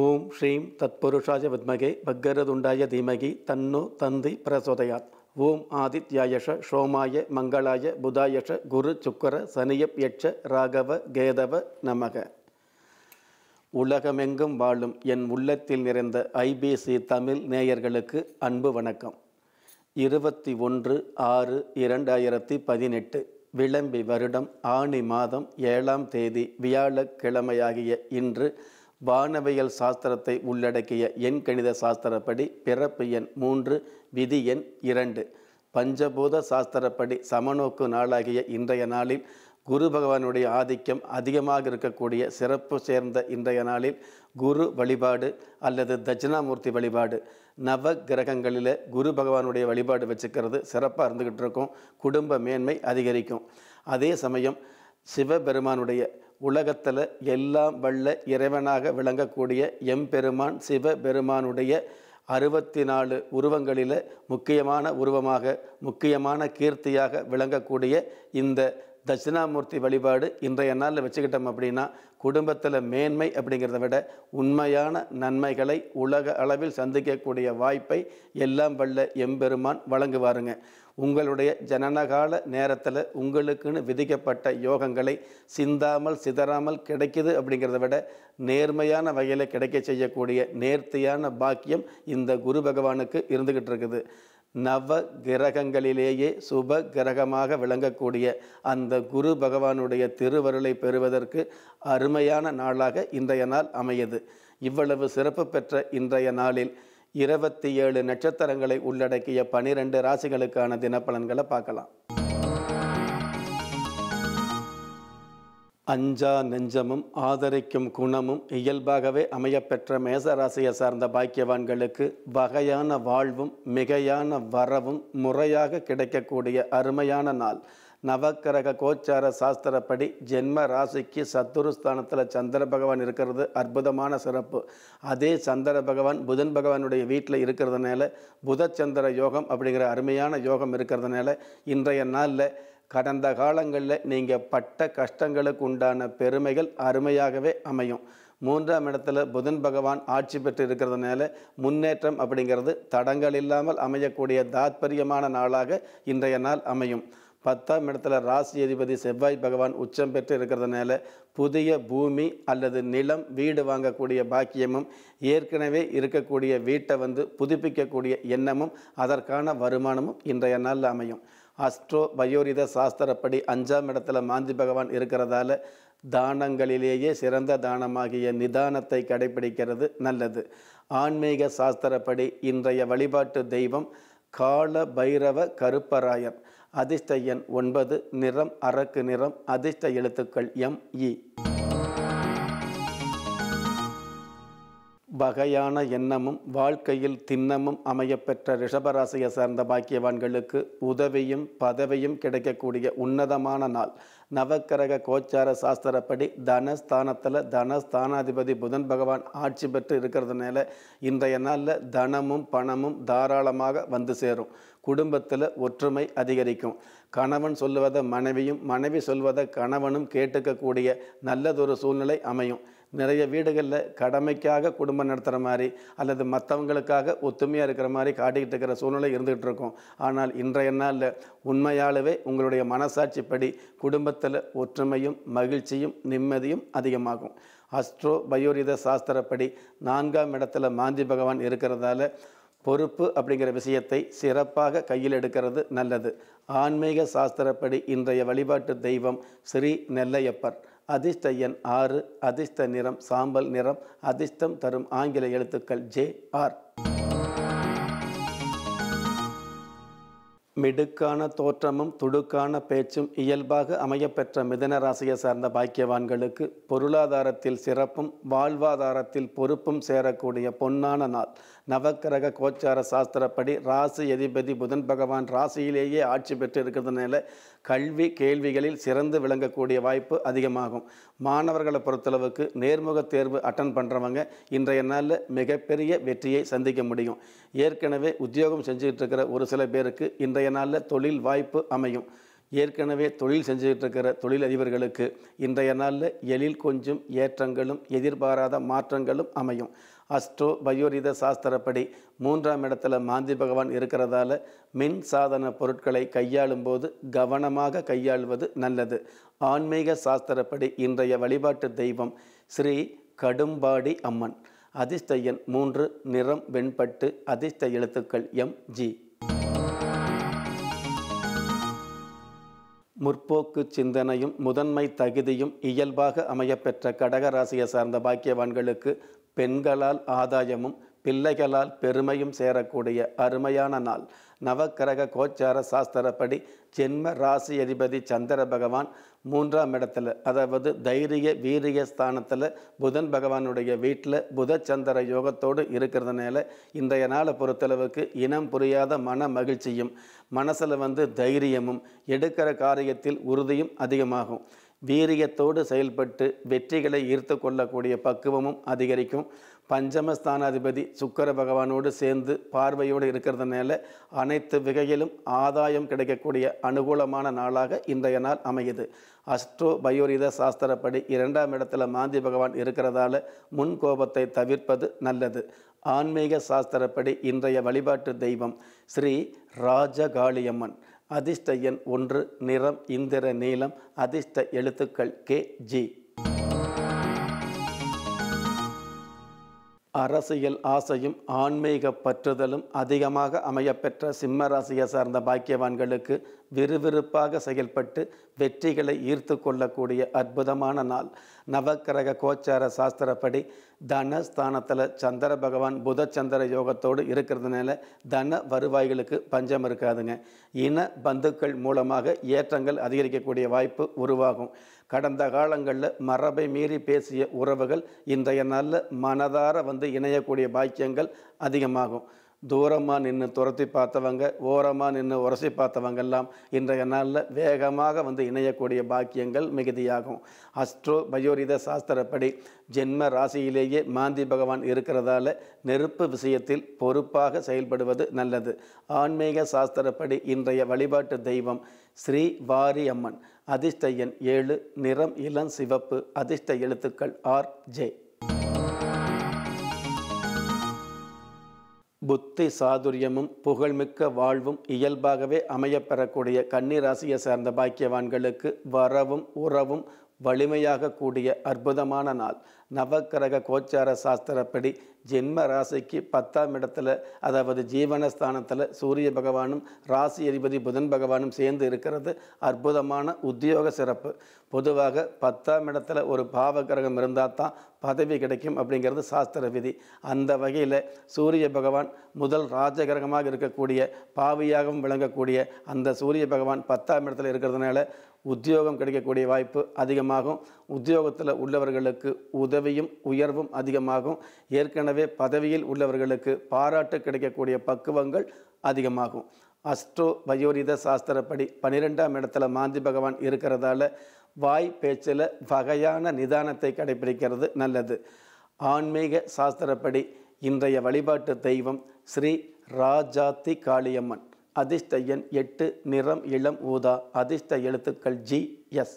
ஓம் ஸ்ரீம் தத்புருஷாய வித்மகே பக்கரதுண்டாய தீமகி தன்னு தந்தி பிரசோதயாத் ஓம் ஆதித்யாயஷ ஷோமாய மங்களாய புதாயஷ குரு சுக்கர சனியப் யட்ச ராகவ கேதவ நமக உலகமெங்கும் வாழும் என் உள்ளத்தில் நிறைந்த ஐபிசி தமிழ் நேயர்களுக்கு அன்பு வணக்கம் இருபத்தி ஒன்று ஆறு இரண்டாயிரத்தி பதினெட்டு விளம்பி வருடம் ஆணி மாதம் ஏழாம் தேதி வியாழக்கிழமையாகிய இன்று வானவியல் சாஸ்திரத்தை உள்ளடக்கிய எண் கணித சாஸ்திரப்படி பிறப்பு எண் மூன்று விதி எண் இரண்டு பஞ்சபூத சாஸ்திரப்படி சமநோக்கு நாளாகிய இன்றைய நாளில் குரு பகவானுடைய ஆதிக்கம் அதிகமாக இருக்கக்கூடிய சிறப்பு சேர்ந்த இன்றைய நாளில் குரு வழிபாடு அல்லது தட்சிணாமூர்த்தி வழிபாடு நவ கிரகங்களில் குரு பகவானுடைய வழிபாடு வச்சுக்கிறது சிறப்பாக இருந்துக்கிட்டு இருக்கும் குடும்ப மேன்மை அதிகரிக்கும் அதே சமயம் சிவபெருமானுடைய உலகத்தில் எல்லாம் வல்ல இறைவனாக விளங்கக்கூடிய எம்பெருமான் சிவபெருமானுடைய அறுபத்தி நாலு உருவங்களில் முக்கியமான உருவமாக முக்கியமான கீர்த்தியாக விளங்கக்கூடிய இந்த தட்சிணாமூர்த்தி வழிபாடு இன்றைய நாளில் வச்சுக்கிட்டோம் அப்படின்னா குடும்பத்தில் மேன்மை அப்படிங்கிறத விட உண்மையான நன்மைகளை உலக அளவில் சந்திக்கக்கூடிய வாய்ப்பை எல்லாம் வல்ல எம்பெருமான் வழங்குவாருங்க உங்களுடைய ஜனனகால நேரத்தில் உங்களுக்குன்னு விதிக்கப்பட்ட யோகங்களை சிந்தாமல் சிதறாமல் கிடைக்குது அப்படிங்கிறத விட நேர்மையான வகையில் கிடைக்க செய்யக்கூடிய நேர்த்தியான பாக்கியம் இந்த குரு பகவானுக்கு இருந்துக்கிட்டு இருக்குது நவ கிரகங்களிலேயே சுப கிரகமாக விளங்கக்கூடிய அந்த குரு பகவானுடைய திருவருளை பெறுவதற்கு அருமையான நாளாக இன்றைய நாள் அமையது இவ்வளவு சிறப்பு பெற்ற இன்றைய நாளில் இருபத்தி ஏழு நட்சத்திரங்களை உள்ளடக்கிய பனிரெண்டு ராசிகளுக்கான தினப்பலன்களை பார்க்கலாம் அஞ்சா நெஞ்சமும் ஆதரிக்கும் குணமும் இயல்பாகவே அமையப்பெற்ற மேசராசியை சார்ந்த பாக்கியவான்களுக்கு வகையான வாழ்வும் மிகையான வரவும் முறையாக கிடைக்கக்கூடிய அருமையான நாள் நவக்கிரக கோச்சார சாஸ்திரப்படி ஜென்ம ராசிக்கு சத்துருஸ்தானத்தில் சந்திர பகவான் இருக்கிறது அற்புதமான சிறப்பு அதே சந்திர பகவான் புதன் பகவானுடைய வீட்டில் இருக்கிறதுனால புதச்சந்திர யோகம் அப்படிங்கிற அருமையான யோகம் இருக்கிறதுனால இன்றைய நாளில் கடந்த காலங்களில் நீங்கள் பட்ட கஷ்டங்களுக்கு உண்டான பெருமைகள் அருமையாகவே அமையும் மூன்றாம் இடத்துல புதன் பகவான் ஆட்சி பெற்று இருக்கிறதுனால முன்னேற்றம் அப்படிங்கிறது தடங்கள் இல்லாமல் அமையக்கூடிய தாத்பரியமான நாளாக இன்றைய நாள் அமையும் பத்தாம் இடத்துல ராசி அதிபதி செவ்வாய் பகவான் உச்சம் பெற்று இருக்கிறதுனால புதிய பூமி அல்லது நிலம் வீடு வாங்கக்கூடிய பாக்கியமும் ஏற்கனவே இருக்கக்கூடிய வீட்டை வந்து புதுப்பிக்கக்கூடிய எண்ணமும் அதற்கான வருமானமும் இன்றைய நாளில் அமையும் அஸ்ட்ரோ பயோரித சாஸ்திரப்படி அஞ்சாம் இடத்துல மாந்தி பகவான் இருக்கிறதால தானங்களிலேயே சிறந்த தானமாகிய நிதானத்தை கடைபிடிக்கிறது நல்லது ஆன்மீக சாஸ்திரப்படி இன்றைய வழிபாட்டு தெய்வம் கால பைரவ கருப்பராயர் அதிர்ஷ்ட எண் ஒன்பது நிறம் அரக்கு நிறம் அதிர்ஷ்ட எழுத்துக்கள் எம் இ வகையான எண்ணமும் வாழ்க்கையில் திண்ணமும் அமையப்பெற்ற ரிஷபராசியை சார்ந்த பாக்கியவான்களுக்கு உதவியும் பதவியும் கிடைக்கக்கூடிய உன்னதமான நாள் நவக்கரக கோச்சார சாஸ்திரப்படி தனஸ்தானத்தில் தனஸ்தானாதிபதி புதன் பகவான் ஆட்சி பெற்று இருக்கிறதுனால இன்றைய நாளில் தனமும் பணமும் தாராளமாக வந்து சேரும் குடும்பத்தில் ஒற்றுமை அதிகரிக்கும் கணவன் சொல்லுவதை மனைவியும் மனைவி சொல்வதை கணவனும் கேட்டுக்கக்கூடிய நல்லதொரு சூழ்நிலை அமையும் நிறைய வீடுகளில் கடமைக்காக குடும்பம் நடத்துகிற மாதிரி அல்லது மற்றவங்களுக்காக ஒத்துமையாக இருக்கிற மாதிரி காட்டிக்கிட்டு இருக்கிற சூழ்நிலை இருந்துகிட்டு இருக்கும் ஆனால் இன்றைய நாளில் உண்மையாலவே உங்களுடைய மனசாட்சிப்படி குடும்பத்தில் ஒற்றுமையும் மகிழ்ச்சியும் நிம்மதியும் அதிகமாகும் அஸ்ட்ரோ பயோரித சாஸ்திரப்படி நான்காம் இடத்துல மாந்தி பகவான் இருக்கிறதால பொறுப்பு அப்படிங்கிற விஷயத்தை சிறப்பாக கையில் எடுக்கிறது நல்லது ஆன்மீக சாஸ்திரப்படி இன்றைய வழிபாட்டு தெய்வம் ஸ்ரீ நெல்லையப்பர் அதிர்ஷ்ட எண் ஆறு அதிர்ஷ்ட நிறம் சாம்பல் நிறம் அதிர்ஷ்டம் தரும் ஆங்கில எழுத்துக்கள் ஜே ஆர் மிடுக்கான தோற்றமும் துடுக்கான பேச்சும் இயல்பாக அமையப்பெற்ற மிதன ராசியை சார்ந்த பாக்கியவான்களுக்கு பொருளாதாரத்தில் சிறப்பும் வாழ்வாதாரத்தில் பொறுப்பும் சேரக்கூடிய பொன்னான நாள் நவக்கிரக கோச்சார சாஸ்திரப்படி ராசி அதிபதி புதன் பகவான் ராசியிலேயே ஆட்சி பெற்று இருக்கிறதுனால கல்வி கேள்விகளில் சிறந்து விளங்கக்கூடிய வாய்ப்பு அதிகமாகும் மாணவர்களை பொறுத்தளவுக்கு நேர்முக தேர்வு அட்டன் பண்ணுறவங்க இன்றைய நாளில் மிகப்பெரிய வெற்றியை சந்திக்க முடியும் ஏற்கனவே உத்தியோகம் செஞ்சுக்கிட்டு இருக்கிற ஒரு சில பேருக்கு இன்றைய நாளில் தொழில் வாய்ப்பு அமையும் ஏற்கனவே தொழில் செஞ்சுக்கிட்டு இருக்கிற தொழிலதிபர்களுக்கு இன்றைய நாளில் எழில் கொஞ்சம் ஏற்றங்களும் எதிர்பாராத மாற்றங்களும் அமையும் அஸ்ட்ரோ பயோரித சாஸ்திரப்படி மூன்றாம் இடத்துல மாந்தி பகவான் இருக்கிறதால மின் சாதன பொருட்களை கையாளும் போது கவனமாக கையாள்வது நல்லது ஆன்மீக சாஸ்திரப்படி இன்றைய வழிபாட்டு தெய்வம் ஸ்ரீ கடும்பாடி அம்மன் அதிர்ஷ்டையன் மூன்று நிறம் வெண்பட்டு அதிர்ஷ்ட எழுத்துக்கள் எம் ஜி முற்போக்கு சிந்தனையும் முதன்மை தகுதியும் இயல்பாக அமையப்பெற்ற கடகராசியை சார்ந்த பாக்கியவான்களுக்கு பெண்களால் ஆதாயமும் பிள்ளைகளால் பெருமையும் சேரக்கூடிய அருமையான நாள் நவக்கிரக கோச்சார சாஸ்திரப்படி ஜென்ம ராசி அதிபதி சந்திர பகவான் மூன்றாம் இடத்துல அதாவது தைரிய வீரிய ஸ்தானத்தில் புதன் பகவானுடைய வீட்டில் புத சந்திர யோகத்தோடு இருக்கிறதுனால இன்றைய நாளை பொறுத்தளவுக்கு இனம் புரியாத மன மகிழ்ச்சியும் மனசில் வந்து தைரியமும் எடுக்கிற காரியத்தில் உறுதியும் அதிகமாகும் வீரியத்தோடு செயல்பட்டு வெற்றிகளை ஈர்த்து கொள்ளக்கூடிய பக்குவமும் அதிகரிக்கும் பஞ்சமஸ்தானாதிபதி சுக்கர பகவானோடு சேர்ந்து பார்வையோடு இருக்கிறதுனால அனைத்து வகையிலும் ஆதாயம் கிடைக்கக்கூடிய அனுகூலமான நாளாக இன்றைய நாள் அமையுது அஸ்ட்ரோ பயோரித சாஸ்திரப்படி இரண்டாம் இடத்துல மாந்தி பகவான் இருக்கிறதால முன் கோபத்தை தவிர்ப்பது நல்லது ஆன்மீக சாஸ்திரப்படி இன்றைய வழிபாட்டு தெய்வம் ஸ்ரீ ராஜகாளியம்மன் அதிர்ஷ்ட எண் ஒன்று நிறம் இந்திர நீளம் அதிர்ஷ்ட எழுத்துக்கள் கே ஜி அரசியல் ஆசையும் ஆன்மீக பற்றுதலும் அதிகமாக அமையப்பெற்ற சிம்ம ராசியை சார்ந்த பாக்கியவான்களுக்கு விறுவிறுப்பாக செயல்பட்டு வெற்றிகளை ஈர்த்து கொள்ளக்கூடிய அற்புதமான நாள் நவக்கிரக கோச்சார சாஸ்திரப்படி தனஸ்தானத்தில் சந்திர பகவான் புத சந்திர யோகத்தோடு இருக்கிறதுனால தன வருவாய்களுக்கு பஞ்சம் இருக்காதுங்க இன பந்துக்கள் மூலமாக ஏற்றங்கள் அதிகரிக்கக்கூடிய வாய்ப்பு உருவாகும் கடந்த காலங்களில் மரபை மீறி பேசிய உறவுகள் இன்றைய நல்ல மனதார வந்து இணையக்கூடிய பாக்கியங்கள் அதிகமாகும் தூரமாக நின்று துரத்தி பார்த்தவங்க ஓரமாக நின்று உரசி பார்த்தவங்கெல்லாம் இன்றைய நாளில் வேகமாக வந்து இணையக்கூடிய பாக்கியங்கள் மிகுதியாகும் அஸ்ட்ரோ பயோரித சாஸ்திரப்படி ஜென்ம ராசியிலேயே மாந்தி பகவான் இருக்கிறதால நெருப்பு விஷயத்தில் பொறுப்பாக செயல்படுவது நல்லது ஆன்மீக சாஸ்திரப்படி இன்றைய வழிபாட்டு தெய்வம் ஸ்ரீ வாரி அம்மன் அதிர்ஷ்ட எண் ஏழு நிறம் இளம் சிவப்பு அதிர்ஷ்ட எழுத்துக்கள் ஆர் ஜே புத்தி சாதுரியமும் புகழ்மிக்க வாழ்வும் இயல்பாகவே அமையப்பெறக்கூடிய கன்னிராசியை சேர்ந்த பாக்கியவான்களுக்கு வரவும் உறவும் வலிமையாக கூடிய அற்புதமான நாள் நவக்கிரக கோச்சார சாஸ்திரப்படி ஜென்ம ராசிக்கு பத்தாம் இடத்துல அதாவது ஜீவனஸ்தானத்தில் சூரிய பகவானும் ராசி அதிபதி புதன் பகவானும் சேர்ந்து இருக்கிறது அற்புதமான உத்தியோக சிறப்பு பொதுவாக பத்தாம் இடத்துல ஒரு பாவ கிரகம் இருந்தால் தான் பதவி கிடைக்கும் அப்படிங்கிறது சாஸ்திர விதி அந்த வகையில் சூரிய பகவான் முதல் ராஜகிரகமாக இருக்கக்கூடிய பாவியாகவும் விளங்கக்கூடிய அந்த சூரிய பகவான் பத்தாம் இடத்துல இருக்கிறதுனால உத்தியோகம் கிடைக்கக்கூடிய வாய்ப்பு அதிகமாகும் உத்தியோகத்தில் உள்ளவர்களுக்கு உதவியும் உயர்வும் அதிகமாகும் ஏற்கனவே பதவியில் உள்ளவர்களுக்கு பாராட்டு கிடைக்கக்கூடிய பக்குவங்கள் அதிகமாகும் அஸ்ட்ரோ பயோரித சாஸ்திரப்படி பன்னிரெண்டாம் இடத்துல மாந்தி பகவான் இருக்கிறதால வாய் பேச்சில் வகையான நிதானத்தை கடைபிடிக்கிறது நல்லது ஆன்மீக சாஸ்திரப்படி இன்றைய வழிபாட்டு தெய்வம் ஸ்ரீ ராஜாத்தி காளியம்மன் அதிர்ஷ்ட எண் எட்டு நிறம் இளம் ஊதா அதிர்ஷ்ட எழுத்துக்கள் ஜி எஸ்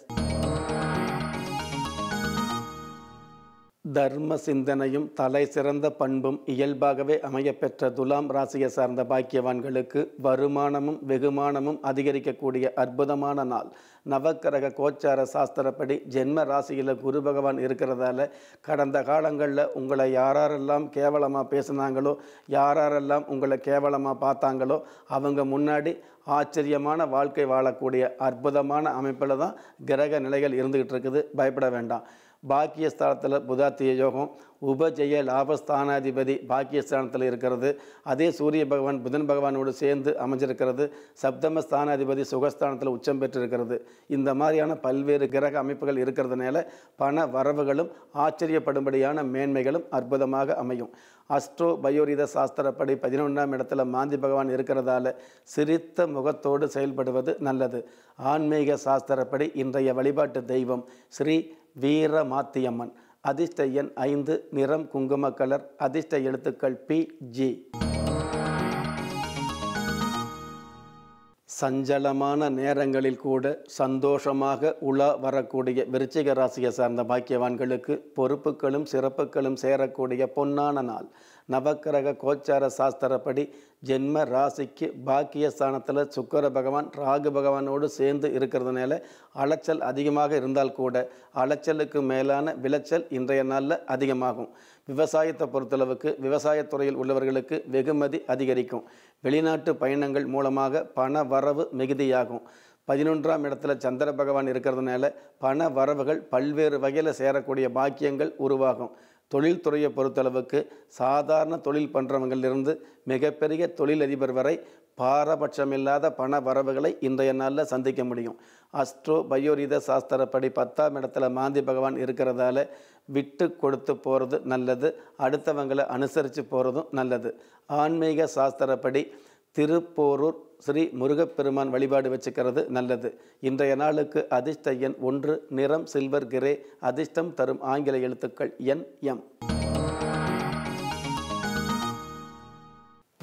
தர்ம சிந்தனையும் தலை சிறந்த பண்பும் இயல்பாகவே அமையப்பெற்ற துலாம் ராசியை சார்ந்த பாக்கியவான்களுக்கு வருமானமும் வெகுமானமும் அதிகரிக்கக்கூடிய அற்புதமான நாள் நவக்கரக கோச்சார சாஸ்திரப்படி ஜென்ம ராசியில் குரு பகவான் இருக்கிறதால கடந்த காலங்களில் உங்களை யாரெல்லாம் கேவலமாக பேசினாங்களோ யாரெல்லாம் உங்களை கேவலமாக பார்த்தாங்களோ அவங்க முன்னாடி ஆச்சரியமான வாழ்க்கை வாழக்கூடிய அற்புதமான அமைப்பில் தான் கிரக நிலைகள் இருந்துக்கிட்டு இருக்குது பயப்பட வேண்டாம் பாக்கியஸ்தானத்தில் புதாத்திய யோகம் உபஜெய லாபஸ்தானாதிபதி பாக்கியஸ்தானத்தில் இருக்கிறது அதே சூரிய பகவான் புதன் பகவானோடு சேர்ந்து அமைஞ்சிருக்கிறது சப்தம ஸ்தானாதிபதி சுகஸ்தானத்தில் உச்சம் பெற்றிருக்கிறது இந்த மாதிரியான பல்வேறு கிரக அமைப்புகள் இருக்கிறதுனால பண வரவுகளும் ஆச்சரியப்படும்படியான மேன்மைகளும் அற்புதமாக அமையும் அஸ்ட்ரோ பயோரித சாஸ்திரப்படி பதினொன்றாம் இடத்துல மாந்தி பகவான் இருக்கிறதால சிரித்த முகத்தோடு செயல்படுவது நல்லது ஆன்மீக சாஸ்திரப்படி இன்றைய வழிபாட்டு தெய்வம் ஸ்ரீ வீர மாத்தியம்மன் அதிர்ஷ்ட எண் ஐந்து நிறம் குங்கும கலர் அதிர்ஷ்ட எழுத்துக்கள் பி ஜி சஞ்சலமான நேரங்களில் கூட சந்தோஷமாக உலா வரக்கூடிய விருச்சிக ராசியை சார்ந்த பாக்கியவான்களுக்கு பொறுப்புகளும் சிறப்புகளும் சேரக்கூடிய பொன்னான நாள் நவக்கிரக கோச்சார சாஸ்திரப்படி ஜென்ம ராசிக்கு பாக்கிய ஸ்தானத்தில் சுக்கர பகவான் ராகு பகவானோடு சேர்ந்து இருக்கிறதுனால அலைச்சல் அதிகமாக இருந்தால் கூட அலைச்சலுக்கு மேலான விளைச்சல் இன்றைய நாளில் அதிகமாகும் விவசாயத்தை பொறுத்தளவுக்கு விவசாயத்துறையில் உள்ளவர்களுக்கு வெகுமதி அதிகரிக்கும் வெளிநாட்டு பயணங்கள் மூலமாக பண வரவு மிகுதியாகும் பதினொன்றாம் இடத்துல சந்திர பகவான் இருக்கிறதுனால பண வரவுகள் பல்வேறு வகையில் சேரக்கூடிய பாக்கியங்கள் உருவாகும் தொழில்துறையை பொறுத்தளவுக்கு சாதாரண தொழில் பண்ணுறவங்களிலிருந்து மிகப்பெரிய தொழிலதிபர் வரை பாரபட்சமில்லாத பண வரவுகளை இன்றைய நாளில் சந்திக்க முடியும் அஸ்ட்ரோ பயோரித சாஸ்திரப்படி பத்தாம் இடத்துல மாந்தி பகவான் இருக்கிறதால விட்டு கொடுத்து போகிறது நல்லது அடுத்தவங்களை அனுசரித்து போகிறதும் நல்லது ஆன்மீக சாஸ்திரப்படி திருப்போரூர் ஸ்ரீ முருகப்பெருமான் வழிபாடு வச்சுக்கிறது நல்லது இன்றைய நாளுக்கு அதிர்ஷ்ட எண் ஒன்று நிறம் சில்வர் கிரே அதிர்ஷ்டம் தரும் ஆங்கில எழுத்துக்கள் என் எம்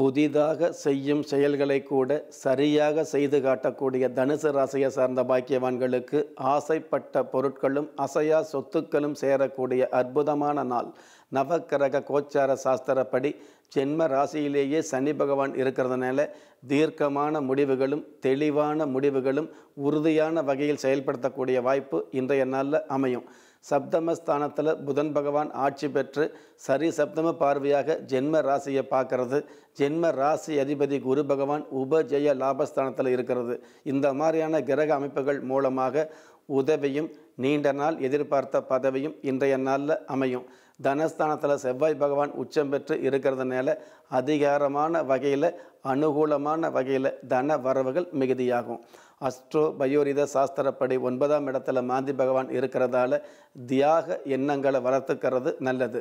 புதிதாக செய்யும் செயல்களை கூட சரியாக செய்து காட்டக்கூடிய தனுசு ராசியை சார்ந்த பாக்கியவான்களுக்கு ஆசைப்பட்ட பொருட்களும் அசையா சொத்துக்களும் சேரக்கூடிய அற்புதமான நாள் நவக்கிரக கோச்சார சாஸ்திரப்படி ஜென்ம ராசியிலேயே சனி பகவான் இருக்கிறதுனால தீர்க்கமான முடிவுகளும் தெளிவான முடிவுகளும் உறுதியான வகையில் செயல்படுத்தக்கூடிய வாய்ப்பு இன்றைய நாளில் அமையும் சப்தமஸ்தானத்தில் புதன் பகவான் ஆட்சி பெற்று சரி சப்தம பார்வையாக ஜென்ம ராசியை பார்க்கறது ஜென்ம ராசி அதிபதி குரு பகவான் உபஜய லாபஸ்தானத்தில் இருக்கிறது இந்த மாதிரியான கிரக அமைப்புகள் மூலமாக உதவியும் நீண்ட நாள் எதிர்பார்த்த பதவியும் இன்றைய நாளில் அமையும் தனஸ்தானத்தில் செவ்வாய் பகவான் உச்சம் பெற்று இருக்கிறதுனால அதிகாரமான வகையில் அனுகூலமான வகையில் தன வரவுகள் மிகுதியாகும் அஸ்ட்ரோ பயோரித சாஸ்திரப்படி ஒன்பதாம் இடத்துல மாந்தி பகவான் இருக்கிறதால தியாக எண்ணங்களை வளர்த்துக்கிறது நல்லது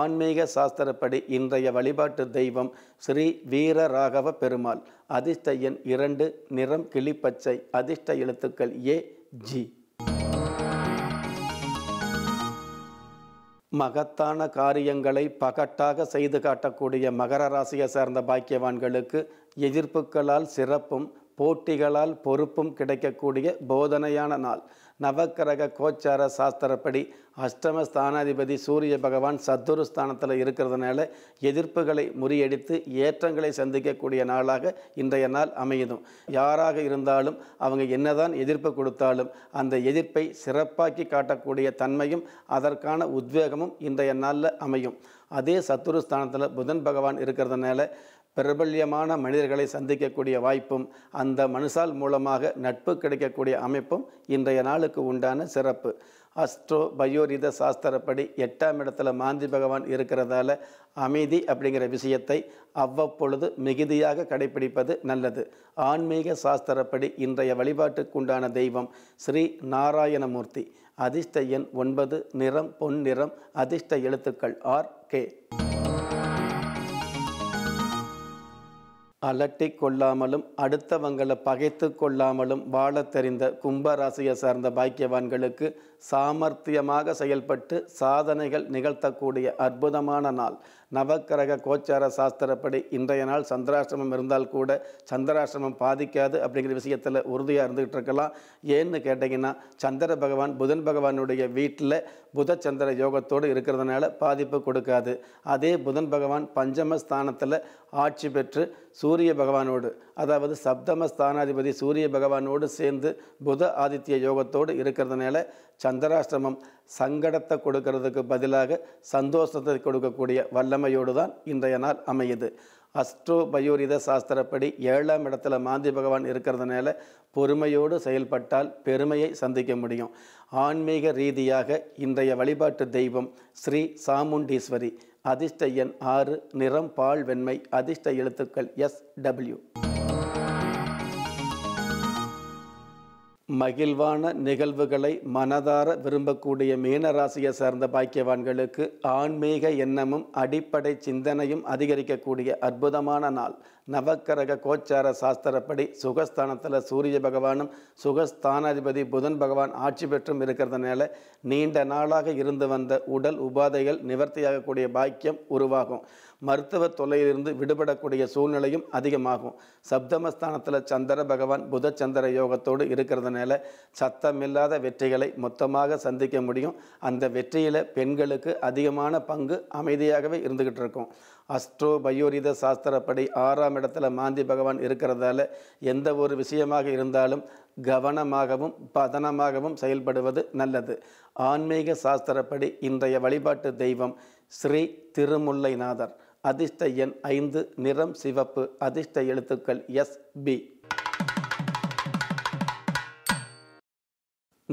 ஆன்மீக சாஸ்திரப்படி இன்றைய வழிபாட்டு தெய்வம் ஸ்ரீ வீர ராகவ பெருமாள் அதிர்ஷ்ட எண் இரண்டு நிறம் கிளிப்பச்சை அதிர்ஷ்ட எழுத்துக்கள் ஏ ஜி மகத்தான காரியங்களை பகட்டாக செய்து காட்டக்கூடிய மகர ராசியை சார்ந்த பாக்கியவான்களுக்கு எதிர்ப்புகளால் சிறப்பும் போட்டிகளால் பொறுப்பும் கிடைக்கக்கூடிய போதனையான நாள் நவக்கிரக கோச்சார சாஸ்திரப்படி அஷ்டம ஸ்தானாதிபதி சூரிய பகவான் சத்துரு ஸ்தானத்தில் இருக்கிறதுனால எதிர்ப்புகளை முறியடித்து ஏற்றங்களை சந்திக்கக்கூடிய நாளாக இன்றைய நாள் அமையதும் யாராக இருந்தாலும் அவங்க என்னதான் எதிர்ப்பு கொடுத்தாலும் அந்த எதிர்ப்பை சிறப்பாக்கி காட்டக்கூடிய தன்மையும் அதற்கான உத்வேகமும் இன்றைய நாளில் அமையும் அதே சத்துரு ஸ்தானத்தில் புதன் பகவான் இருக்கிறதுனால பிரபல்யமான மனிதர்களை சந்திக்கக்கூடிய வாய்ப்பும் அந்த மனுஷால் மூலமாக நட்பு கிடைக்கக்கூடிய அமைப்பும் இன்றைய நாளுக்கு உண்டான சிறப்பு அஸ்ட்ரோ பயோரித சாஸ்திரப்படி எட்டாம் இடத்துல மாந்தி பகவான் இருக்கிறதால அமைதி அப்படிங்கிற விஷயத்தை அவ்வப்பொழுது மிகுதியாக கடைபிடிப்பது நல்லது ஆன்மீக சாஸ்திரப்படி இன்றைய வழிபாட்டுக்குண்டான தெய்வம் ஸ்ரீ நாராயணமூர்த்தி அதிர்ஷ்ட எண் ஒன்பது நிறம் பொன் நிறம் அதிர்ஷ்ட எழுத்துக்கள் ஆர் கே அலட்டி கொள்ளாமலும் அடுத்தவங்களை பகைத்து கொள்ளாமலும் வாழ தெரிந்த கும்பராசியை சார்ந்த பாக்கியவான்களுக்கு சாமர்த்தியமாக செயல்பட்டு சாதனைகள் நிகழ்த்தக்கூடிய அற்புதமான நாள் நவக்கிரக கோச்சார சாஸ்திரப்படி இன்றைய நாள் சந்திராசிரமம் இருந்தால் கூட சந்திராசிரமம் பாதிக்காது அப்படிங்கிற விஷயத்தில் உறுதியாக இருந்துகிட்டு இருக்கலாம் ஏன்னு கேட்டிங்கன்னா சந்திர பகவான் புதன் பகவானுடைய வீட்டில் புத சந்திர யோகத்தோடு இருக்கிறதுனால பாதிப்பு கொடுக்காது அதே புதன் பகவான் பஞ்சம ஸ்தானத்தில் ஆட்சி பெற்று சூரிய பகவானோடு அதாவது சப்தம ஸ்தானாதிபதி சூரிய பகவானோடு சேர்ந்து புத ஆதித்ய யோகத்தோடு இருக்கிறதுனால சந்திராஷ்டிரமம் சங்கடத்தை கொடுக்கறதுக்கு பதிலாக சந்தோஷத்தை கொடுக்கக்கூடிய வல்லமையோடு தான் இன்றைய நாள் அமையுது அஸ்ட்ரோ பயோரித சாஸ்திரப்படி ஏழாம் இடத்துல மாந்தி பகவான் இருக்கிறதுனால பொறுமையோடு செயல்பட்டால் பெருமையை சந்திக்க முடியும் ஆன்மீக ரீதியாக இன்றைய வழிபாட்டு தெய்வம் ஸ்ரீ சாமுண்டீஸ்வரி அதிர்ஷ்ட எண் ஆறு நிறம் பால் வெண்மை அதிர்ஷ்ட எழுத்துக்கள் எஸ் டபிள்யூ மகிழ்வான நிகழ்வுகளை மனதார விரும்பக்கூடிய மீனராசியை சார்ந்த பாக்கியவான்களுக்கு ஆன்மீக எண்ணமும் அடிப்படை சிந்தனையும் அதிகரிக்கக்கூடிய அற்புதமான நாள் நவக்கரக கோச்சார சாஸ்திரப்படி சுகஸ்தானத்தில் சூரிய பகவானும் சுகஸ்தானாதிபதி புதன் பகவான் ஆட்சி பெற்றும் இருக்கிறதுனால நீண்ட நாளாக இருந்து வந்த உடல் உபாதைகள் நிவர்த்தியாகக்கூடிய பாக்கியம் உருவாகும் மருத்துவ தொல்லையிலிருந்து விடுபடக்கூடிய சூழ்நிலையும் அதிகமாகும் சப்தமஸ்தானத்தில் சந்திர பகவான் புத சந்திர யோகத்தோடு இருக்கிறதுனால சத்தமில்லாத வெற்றிகளை மொத்தமாக சந்திக்க முடியும் அந்த வெற்றியில் பெண்களுக்கு அதிகமான பங்கு அமைதியாகவே இருந்துக்கிட்டு இருக்கும் அஸ்ட்ரோ பயோரித சாஸ்திரப்படி ஆறாம் இடத்துல மாந்தி பகவான் இருக்கிறதால எந்த ஒரு விஷயமாக இருந்தாலும் கவனமாகவும் பதனமாகவும் செயல்படுவது நல்லது ஆன்மீக சாஸ்திரப்படி இன்றைய வழிபாட்டு தெய்வம் ஸ்ரீ திருமுல்லைநாதர் அதிர்ஷ்ட எண் ஐந்து நிறம் சிவப்பு அதிர்ஷ்ட எழுத்துக்கள் எஸ் பி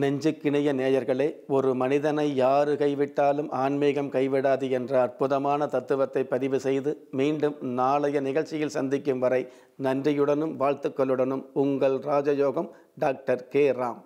நெஞ்சுக்கிணைய நேயர்களே ஒரு மனிதனை யாரு கைவிட்டாலும் ஆன்மீகம் கைவிடாது என்ற அற்புதமான தத்துவத்தை பதிவு செய்து மீண்டும் நாளைய நிகழ்ச்சியில் சந்திக்கும் வரை நன்றியுடனும் வாழ்த்துக்களுடனும் உங்கள் ராஜயோகம் டாக்டர் கே ராம்